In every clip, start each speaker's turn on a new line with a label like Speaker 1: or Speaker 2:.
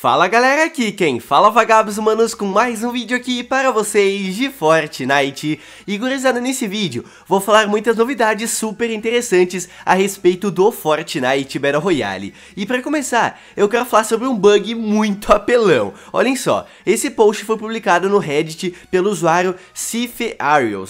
Speaker 1: Fala galera, aqui quem fala é vagabos humanos com mais um vídeo aqui para vocês de Fortnite. E gurizada, nesse vídeo vou falar muitas novidades super interessantes a respeito do Fortnite Battle Royale. E para começar, eu quero falar sobre um bug muito apelão. Olhem só, esse post foi publicado no Reddit pelo usuário Cif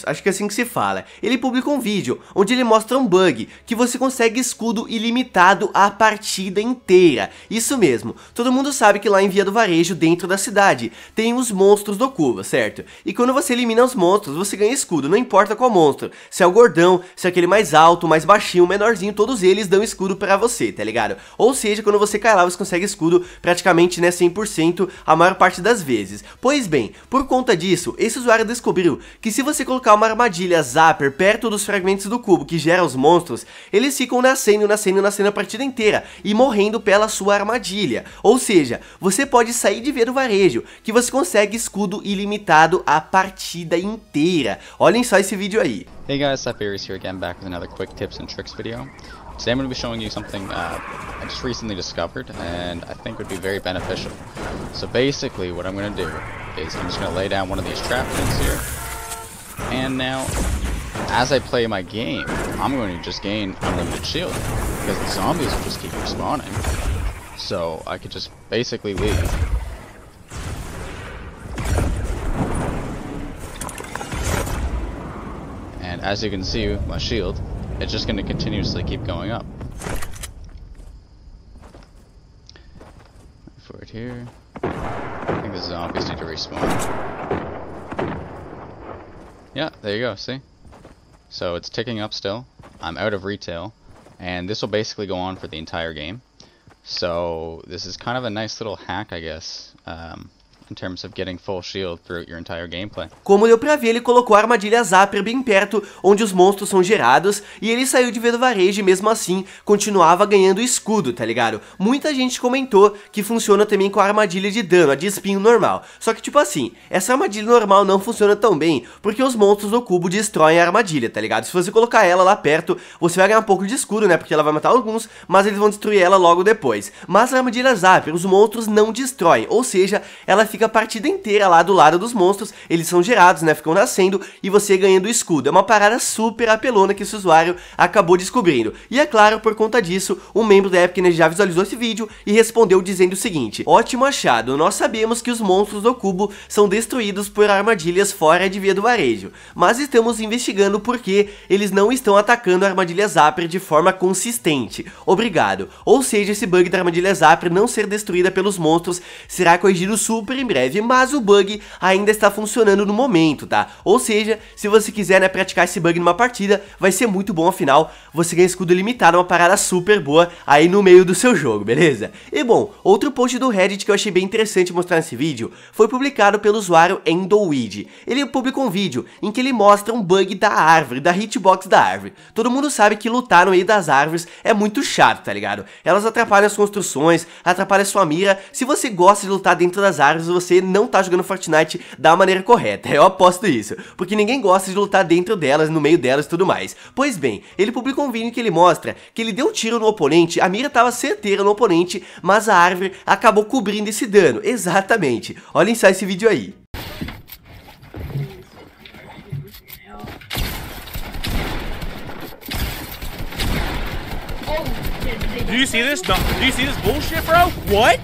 Speaker 1: acho que é assim que se fala. Ele publicou um vídeo onde ele mostra um bug que você consegue escudo ilimitado a partida inteira. Isso mesmo, todo mundo sabe que lá em Via do Varejo, dentro da cidade, tem os monstros do Cuba, certo? E quando você elimina os monstros, você ganha escudo, não importa qual monstro. Se é o gordão, se é aquele mais alto, mais baixinho, menorzinho, todos eles dão escudo pra você, tá ligado? Ou seja, quando você cai lá, você consegue escudo praticamente, né, 100% a maior parte das vezes. Pois bem, por conta disso, esse usuário descobriu que se você colocar uma armadilha zapper perto dos fragmentos do cubo que gera os monstros, eles ficam nascendo, nascendo, nascendo a partida inteira e morrendo pela sua armadilha. Ou seja, você pode sair de ver o varejo, que você consegue escudo ilimitado a partida inteira. Olhem só esse vídeo aí. Hey guys, Sapiris here again, back with another quick tips and tricks video. Today I'm going to be showing you something uh, I just recently discovered and I think would be very beneficial. So basically what I'm going to do is I'm just going to lay down one of these trap things here. And now, as I play my game, I'm going to just gain unlimited shield because the zombies will just keep respawning. so I could just basically leave. And as you can see, my shield, it's just going to continuously keep going up. for it here. I think the zombies need to respawn. Yeah, there you go, see? So it's ticking up still. I'm out of retail. And this will basically go on for the entire game. So this is kind of a nice little hack, I guess. Um, Como deu pra ver, ele colocou a armadilha Zapper bem perto onde os monstros são gerados e ele saiu de ver o varejo e mesmo assim continuava ganhando escudo, tá ligado? Muita gente comentou que funciona também com a armadilha de dano, a de espinho normal. Só que tipo assim, essa armadilha normal não funciona tão bem porque os monstros do cubo destroem a armadilha, tá ligado? Se você colocar ela lá perto, você vai ganhar um pouco de escudo, né? Porque ela vai matar alguns, mas eles vão destruir ela logo depois. Mas a armadilha Zapper, os monstros não destroem, ou seja, ela fica fica a partida inteira lá do lado dos monstros, eles são gerados, né, ficam nascendo, e você ganhando o escudo. É uma parada super apelona que esse usuário acabou descobrindo. E é claro, por conta disso, um membro da Epic já visualizou esse vídeo e respondeu dizendo o seguinte, ótimo achado, nós sabemos que os monstros do cubo são destruídos por armadilhas fora de via do varejo, mas estamos investigando por que eles não estão atacando a armadilha Zapper de forma consistente. Obrigado. Ou seja, esse bug da armadilha Zapper não ser destruída pelos monstros será corrigido super breve, mas o bug ainda está funcionando no momento, tá? Ou seja, se você quiser né, praticar esse bug numa partida, vai ser muito bom, afinal, você ganha escudo limitado, uma parada super boa aí no meio do seu jogo, beleza? E bom, outro post do Reddit que eu achei bem interessante mostrar nesse vídeo, foi publicado pelo usuário Endowid. Ele publicou um vídeo em que ele mostra um bug da árvore, da hitbox da árvore. Todo mundo sabe que lutar no meio das árvores é muito chato, tá ligado? Elas atrapalham as construções, atrapalham a sua mira. Se você gosta de lutar dentro das árvores, você não tá jogando Fortnite da maneira correta, eu aposto isso, porque ninguém gosta de lutar dentro delas, no meio delas e tudo mais. Pois bem, ele publicou um vídeo que ele mostra que ele deu um tiro no oponente, a mira tava certeira no oponente, mas a árvore acabou cobrindo esse dano, exatamente. Olhem só esse vídeo aí. Do you see this? Do you see this bullshit, bro? What?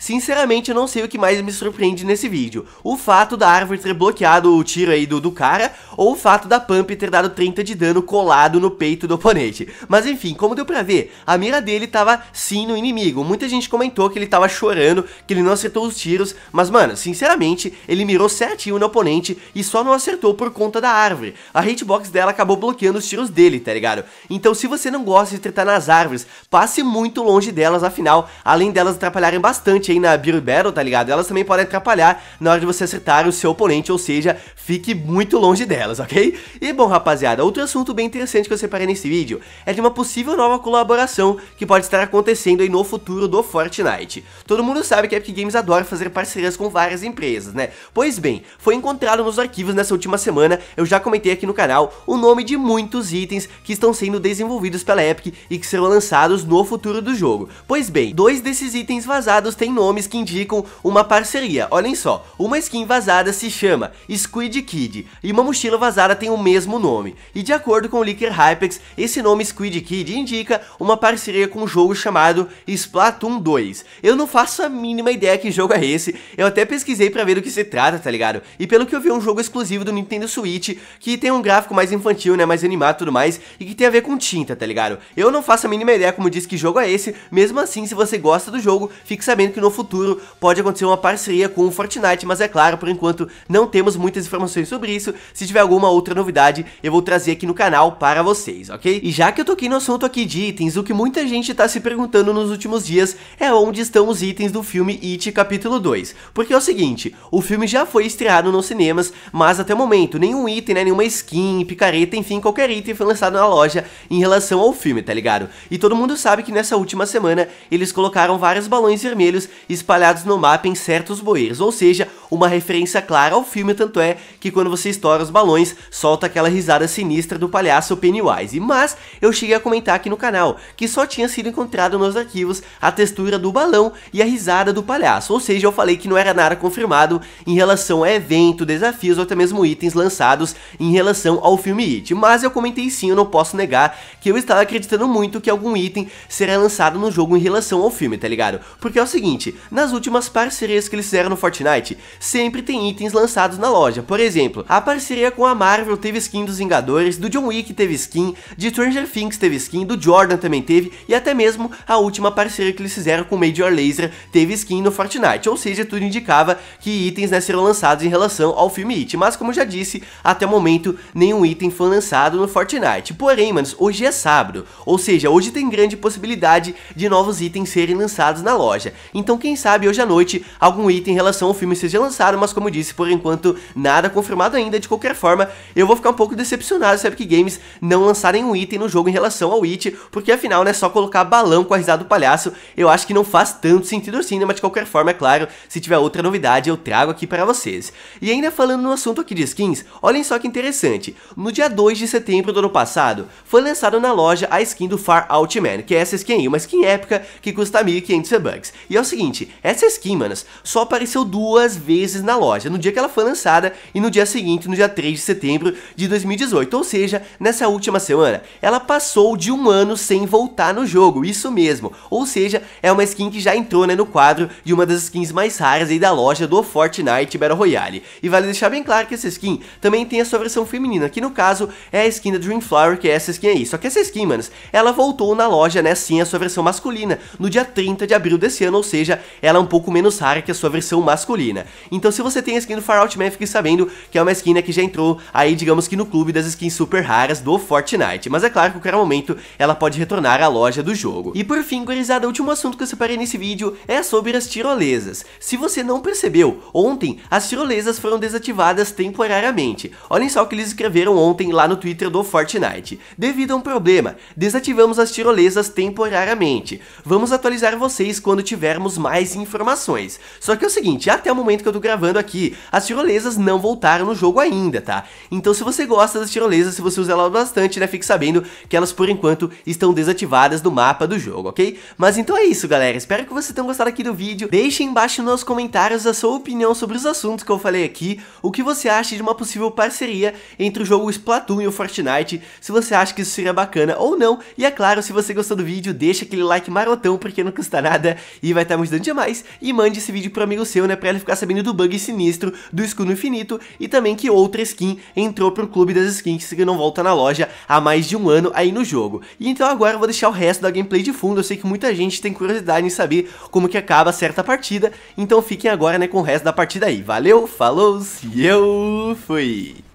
Speaker 1: Sinceramente, eu não sei o que mais me surpreende nesse vídeo. O fato da árvore ter bloqueado o tiro aí do, do cara, ou o fato da Pump ter dado 30 de dano colado no peito do oponente. Mas enfim, como deu pra ver, a mira dele tava sim no inimigo. Muita gente comentou que ele tava chorando, que ele não acertou os tiros, mas mano, sinceramente, ele mirou certinho no oponente e só não acertou por conta da árvore. A hitbox dela acabou bloqueando os tiros dele, tá ligado? Então se você não gosta de tretar nas árvores, passe muito longe delas, afinal, além delas atrapalharem bastante bastante aí na Beer Battle, tá ligado? Elas também podem atrapalhar na hora de você acertar o seu oponente, ou seja, fique muito longe delas, ok? E bom, rapaziada, outro assunto bem interessante que eu separei nesse vídeo é de uma possível nova colaboração que pode estar acontecendo aí no futuro do Fortnite. Todo mundo sabe que a Epic Games adora fazer parcerias com várias empresas, né? Pois bem, foi encontrado nos arquivos nessa última semana, eu já comentei aqui no canal, o nome de muitos itens que estão sendo desenvolvidos pela Epic e que serão lançados no futuro do jogo. Pois bem, dois desses itens vazados têm tem nomes que indicam uma parceria. Olhem só, uma skin vazada se chama Squid Kid e uma mochila vazada tem o mesmo nome. E de acordo com o Leaker Hypex, esse nome Squid Kid indica uma parceria com um jogo chamado Splatoon 2. Eu não faço a mínima ideia que jogo é esse, eu até pesquisei pra ver do que se trata, tá ligado? E pelo que eu vi é um jogo exclusivo do Nintendo Switch, que tem um gráfico mais infantil, né, mais animado e tudo mais, e que tem a ver com tinta, tá ligado? Eu não faço a mínima ideia como diz que jogo é esse, mesmo assim se você gosta do jogo, fique sabendo que no futuro pode acontecer uma parceria com o Fortnite, mas é claro, por enquanto não temos muitas informações sobre isso. Se tiver alguma outra novidade, eu vou trazer aqui no canal para vocês, ok? E já que eu toquei no assunto aqui de itens, o que muita gente está se perguntando nos últimos dias é onde estão os itens do filme It Capítulo 2. Porque é o seguinte, o filme já foi estreado nos cinemas, mas até o momento nenhum item, né, nenhuma skin, picareta, enfim, qualquer item foi lançado na loja em relação ao filme, tá ligado? E todo mundo sabe que nessa última semana eles colocaram vários balões vermelhos espalhados no mapa em certos bueiros, ou seja, uma referência clara ao filme, tanto é que quando você estoura os balões, solta aquela risada sinistra do palhaço Pennywise. Mas eu cheguei a comentar aqui no canal que só tinha sido encontrado nos arquivos a textura do balão e a risada do palhaço, ou seja, eu falei que não era nada confirmado em relação a evento, desafios ou até mesmo itens lançados em relação ao filme It. Mas eu comentei sim, eu não posso negar que eu estava acreditando muito que algum item será lançado no jogo em relação ao filme, tá ligado? Porque é o seguinte, nas últimas parcerias que eles fizeram no Fortnite, sempre tem itens lançados na loja. Por exemplo, a parceria com a Marvel teve skin dos Vingadores, do John Wick teve skin, de Stranger Things teve skin, do Jordan também teve, e até mesmo a última parceria que eles fizeram com o Major Laser teve skin no Fortnite. Ou seja, tudo indicava que itens né, serão lançados em relação ao filme It. Mas como já disse, até o momento nenhum item foi lançado no Fortnite. Porém, manos, hoje é sábado, ou seja, hoje tem grande possibilidade de novos itens serem lançados na loja. Então quem sabe hoje à noite algum item em relação ao filme seja lançado lançaram, mas como disse, por enquanto nada confirmado ainda. De qualquer forma, eu vou ficar um pouco decepcionado se a Epic Games não lançarem um item no jogo em relação ao It, porque afinal, né, só colocar balão com a risada do palhaço, eu acho que não faz tanto sentido assim, né, mas de qualquer forma, é claro, se tiver outra novidade, eu trago aqui para vocês. E ainda falando no assunto aqui de skins, olhem só que interessante, no dia 2 de setembro do ano passado, foi lançado na loja a skin do Far Out Man, que é essa skin aí, uma skin épica que custa 1.500 bucks. E é o seguinte, essa skin, manos, só apareceu duas vezes meses na loja, no dia que ela foi lançada e no dia seguinte, no dia 3 de setembro de 2018. Ou seja, nessa última semana, ela passou de um ano sem voltar no jogo, isso mesmo. Ou seja, é uma skin que já entrou né, no quadro de uma das skins mais raras aí da loja do Fortnite Battle Royale. E vale deixar bem claro que essa skin também tem a sua versão feminina, que no caso é a skin da Dreamflower, que é essa skin aí. Só que essa skin, manos, ela voltou na loja, né, sim, a sua versão masculina, no dia 30 de abril desse ano, ou seja, ela é um pouco menos rara que a sua versão masculina. Então se você tem a skin do Far Out Man, fique sabendo que é uma skin né, que já entrou aí, digamos que no clube das skins super raras do Fortnite. Mas é claro que a qualquer momento ela pode retornar à loja do jogo. E por fim, gurizada, o último assunto que eu separei nesse vídeo é sobre as tirolesas. Se você não percebeu, ontem as tirolesas foram desativadas temporariamente. Olhem só o que eles escreveram ontem lá no Twitter do Fortnite. Devido a um problema, desativamos as tirolesas temporariamente. Vamos atualizar vocês quando tivermos mais informações. Só que é o seguinte, até o momento que eu tô gravando aqui, as tirolesas não voltaram no jogo ainda, tá? Então se você gosta das tirolesas, se você usa elas bastante, né, fique sabendo que elas por enquanto estão desativadas do mapa do jogo, ok? Mas então é isso, galera, espero que vocês tenham gostado aqui do vídeo, deixem embaixo nos comentários a sua opinião sobre os assuntos que eu falei aqui, o que você acha de uma possível parceria entre o jogo Splatoon e o Fortnite, se você acha que isso seria bacana ou não, e é claro, se você gostou do vídeo, deixa aquele like marotão, porque não custa nada e vai estar me ajudando demais, e mande esse vídeo pro amigo seu, né, pra ele ficar sabendo do bug sinistro do escudo infinito e também que outra skin entrou pro clube das skins que não volta na loja há mais de um ano aí no jogo. E então agora eu vou deixar o resto da gameplay de fundo, eu sei que muita gente tem curiosidade em saber como que acaba certa partida, então fiquem agora né, com o resto da partida aí. Valeu, falou e eu fui!